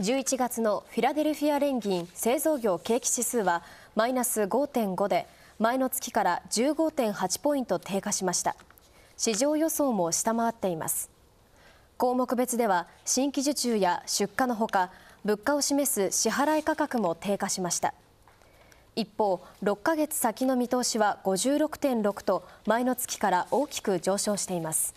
11月のフィラデルフィア連銀製造業景気指数はマイナス5.5で前の月から15.8ポイント低下しました市場予想も下回っています項目別では新規受注や出荷のほか物価を示す支払い価格も低下しました一方6ヶ月先の見通しは56.6と前の月から大きく上昇しています